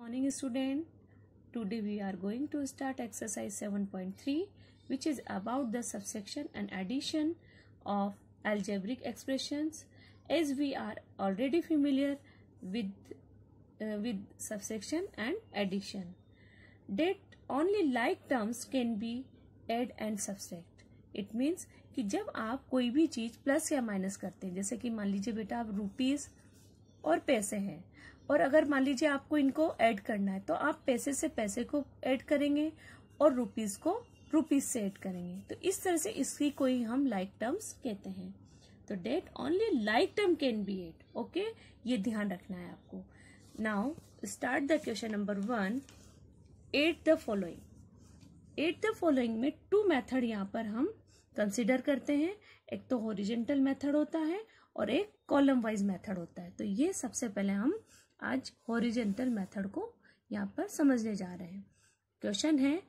morning student today we are going to start exercise 7.3 which is about the subtraction and addition of algebraic expressions as we are already familiar with uh, with subtraction and addition that only like terms can be add and subtract it means कि जब आप कोई भी चीज plus या minus करते हैं जैसे कि मान लीजिए बेटा आप रुपीज और पैसे हैं और अगर मान लीजिए आपको इनको ऐड करना है तो आप पैसे से पैसे को ऐड करेंगे और रुपीस को रुपीस से ऐड करेंगे तो इस तरह से इसकी कोई हम लाइक टर्म्स कहते हैं तो that only like term can be add okay ये ध्यान रखना है आपको now start the question number one at the following at the following में टू मैथड यहाँ पर हम कंसिडर करते हैं एक तो ओरिजेंटल मैथड होता है और एक कॉलम वाइज मेथड होता है तो ये सबसे पहले हम आज हॉरिजेंटल मेथड को यहाँ पर समझने जा रहे हैं क्वेश्चन है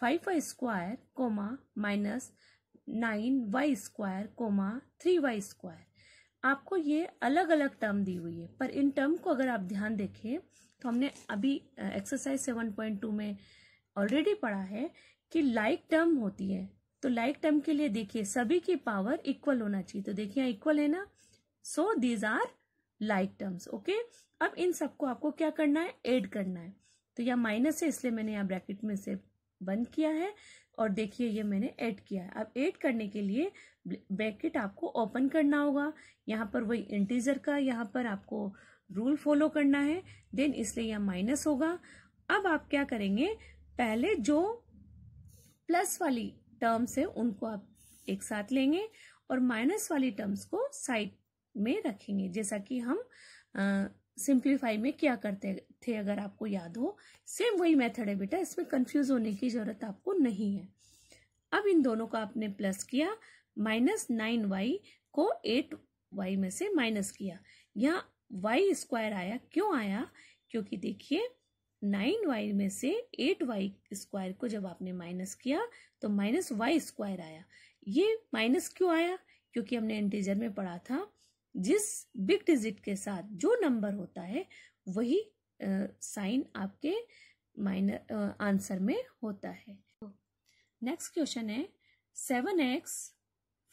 five Y square comma minus nine Y square comma three Y square आपको ये अलग अलग टर्म दी हुई है पर इन टर्म को अगर आप ध्यान देखें तो हमने अभी एक्सरसाइज सेवन पॉइंट टू में ऑलरेडी पढ़ा है कि लाइक टर्म होती है तो लाइक टर्म के लिए देखिए सभी की पावर इक्वल होना चाहिए तो देखिए इक्वल है ना so these are like terms okay अब इन सबको आपको क्या करना है एड करना है तो यह माइनस है इसलिए मैंने यहाँ ब्रैकेट में से बंद किया है और देखिए ये मैंने ऐड किया है अब ऐड करने के लिए ब्रैकेट आपको ओपन करना होगा यहाँ पर वही इंटीजर का यहाँ पर आपको रूल फॉलो करना है देन इसलिए यह माइनस होगा अब आप क्या करेंगे पहले जो प्लस वाली टर्म्स है उनको आप एक साथ लेंगे और माइनस वाली टर्म्स को साइड में रखेंगे जैसा कि हम सिंप्लीफाई में क्या करते थे अगर आपको याद हो सेम वही मेथड है बेटा इसमें कंफ्यूज होने की जरूरत आपको नहीं है अब इन दोनों को आपने प्लस किया माइनस नाइन वाई को एट वाई में से माइनस किया यहाँ वाई स्क्वायर आया क्यों आया क्योंकि देखिए नाइन वाई में से एट वाई स्क्वायर को जब आपने माइनस किया तो माइनस वाई स्क्वायर आया ये माइनस क्यों आया क्योंकि हमने इंटीजर में पढ़ा था जिस बिग डिजिट के साथ जो नंबर होता है वही साइन आपके माइनर आंसर में होता है नेक्स्ट क्वेश्चन है seven X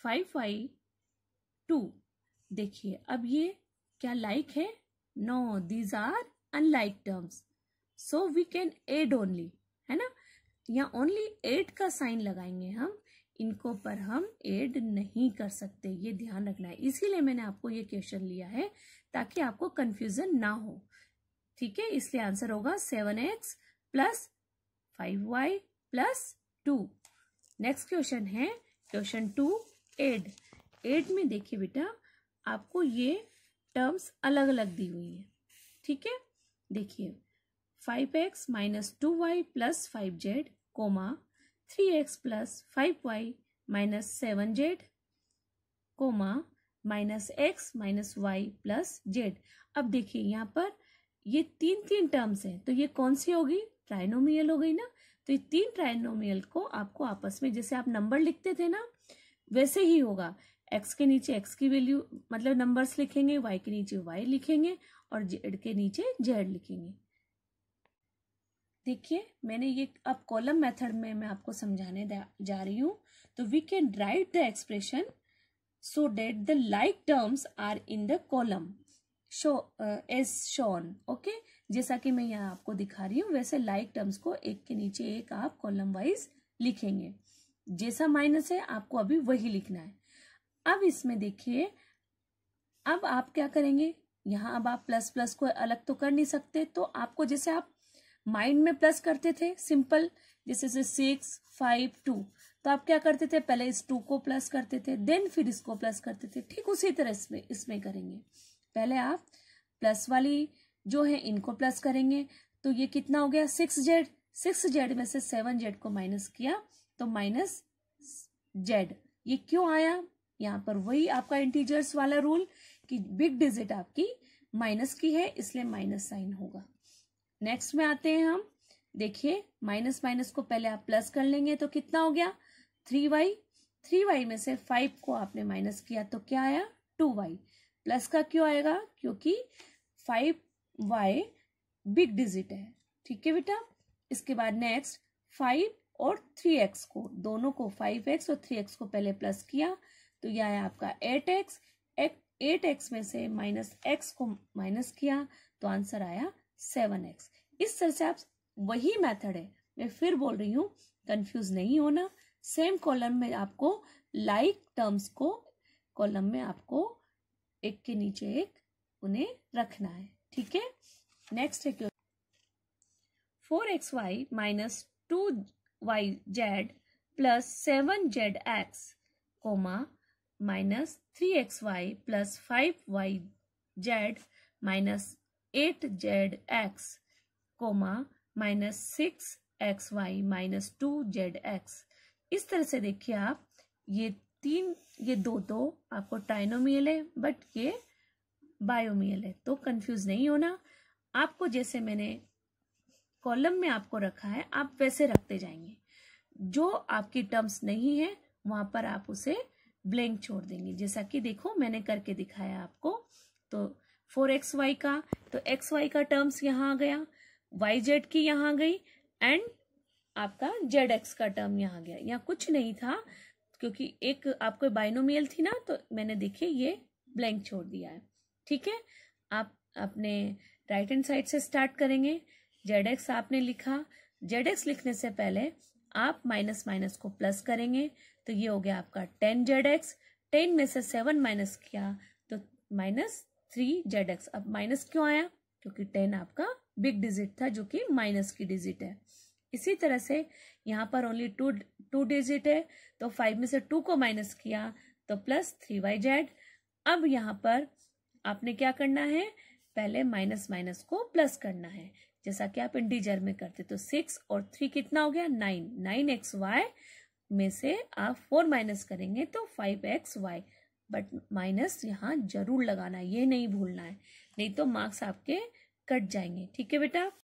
five five two देखिए अब ये क्या लाइक like है no these are unlike terms so we can add only है ना या ओनली एड का साइन लगाएंगे हम इनको पर हम ऐड नहीं कर सकते ये ध्यान रखना है इसीलिए मैंने आपको ये क्वेश्चन लिया है ताकि आपको कंफ्यूजन ना हो ठीक है इसलिए आंसर होगा seven X plus five Y plus two next question है क्वेश्चन टू एड एड में देखिए बेटा आपको ये टर्म्स अलग अलग दी हुई है ठीक है देखिए five X minus two Y plus five Z comma three X plus five Y minus seven Z comma minus X minus Y plus Z अब देखिए यहाँ पर ये तीन तीन टर्म्स हैं तो ये कौन सी होगी ट्राइनोमियल हो गई ना तो ये तीन ट्राइनोमियल को आपको आपस में जैसे आप नंबर लिखते थे ना वैसे ही होगा एक्स के नीचे एक्स की वैल्यू मतलब नंबर्स लिखेंगे वाई के नीचे वाई लिखेंगे और जेड के नीचे जेड लिखेंगे देखिए मैंने ये अब कॉलम मेथड में मैं आपको समझाने जा रही हूँ तो we can write the expression so that the like terms are in the column show as shown okay जैसा कि मैं यहाँ आपको दिखा रही हूँ वैसे लाइक like टर्म्स को एक के नीचे एक आप कॉलम वाइज लिखेंगे जैसा माइनस है आपको अभी वही लिखना है अब इसमें देखिए अब आप क्या करेंगे यहाँ अब आप प्लस प्लस को अलग तो कर नहीं सकते तो आपको जैसे आप माइंड में प्लस करते थे सिंपल जैसे सिक्स फाइव टू तो आप क्या करते थे पहले इस टू को प्लस करते थे देन फिर इसको प्लस करते थे ठीक उसी तरह इसमें इसमें करेंगे पहले आप प्लस वाली जो है इनको प्लस करेंगे तो ये कितना हो गया सिक्स जेड सिक्स जेड में से सेवन जेड को माइनस किया तो माइनस जेड ये क्यों आया यहाँ पर वही आपका इंटीजर्स वाला रूल कि बिग डिजिट आपकी माइनस की है इसलिए माइनस साइन होगा नेक्स्ट में आते हैं हम देखिए माइनस माइनस को पहले आप प्लस कर लेंगे तो कितना हो गया थ्री वाई थ्री वाई में से फाइव को आपने माइनस किया तो क्या आया टू वाई प्लस का क्यों आएगा क्योंकि फाइव वाई बिग डिजिट है ठीक है बेटा इसके बाद नेक्स्ट फाइव और थ्री एक्स को दोनों को फाइव एक्स और थ्री एक्स को पहले प्लस किया तो यह आया आपका एट एक्स एट एक्स में से माइनस एक्स को माइनस किया तो आंसर आया सेवन एक्स इस तरह से आप वही मेथड है मैं फिर बोल रही हूँ कंफ्यूज नहीं होना सेम कॉलम में आपको लाइक like टर्म्स को कॉलम में आपको एक के नीचे एक उन्हें रखना है ठीक है नेक्स्ट है क्यों four X Y minus two Y Z plus seven Z X comma minus three X Y plus five Y Z minus eight Z X comma minus six X Y minus two Z X इस तरह से देखिए आप ये तीन ये दो दो तो आपको ट्राइनोमियल है बट ये बायोमियल है तो कंफ्यूज नहीं होना आपको जैसे मैंने कॉलम में आपको रखा है आप वैसे रखते जाएंगे जो आपकी टर्म्स नहीं है वहां पर आप उसे ब्लैंक छोड़ देंगे जैसा कि देखो मैंने करके दिखाया आपको तो फोर एक्स वाई का तो एक्स वाई का टर्म्स यहाँ आ गया वाई जेड की यहाँ गई एंड आपका जेड एक्स का टर्म यहाँ गया यहाँ कुछ नहीं था क्योंकि एक आपको बाइनोमियल थी ना तो मैंने देखिए ये ब्लैंक छोड़ दिया है ठीक है आप अपने राइट हैंड साइड से स्टार्ट करेंगे जेड एक्स आपने लिखा जेड एक्स लिखने से पहले आप माइनस माइनस को प्लस करेंगे तो ये हो गया आपका टेन जेड एक्स टेन में से सेवन माइनस किया तो माइनस थ्री जेड एक्स अब माइनस क्यों आया क्योंकि टेन आपका बिग डिजिट था जो कि माइनस की डिजिट है इसी तरह से यहाँ पर ओनली टू टू डिजिट है तो फाइव में से टू को माइनस किया तो प्लस थ्री वाई जेड अब यहाँ पर आपने क्या करना है पहले माइनस माइनस को प्लस करना है जैसा कि आप इंटीजर में करते तो सिक्स और थ्री कितना हो गया नाइन नाइन एक्स वाई में से आप फोर माइनस करेंगे तो five X Y but minus यहाँ जरूर लगाना है ये नहीं भूलना है नहीं तो मार्क्स आपके कट जाएंगे ठीक है बेटा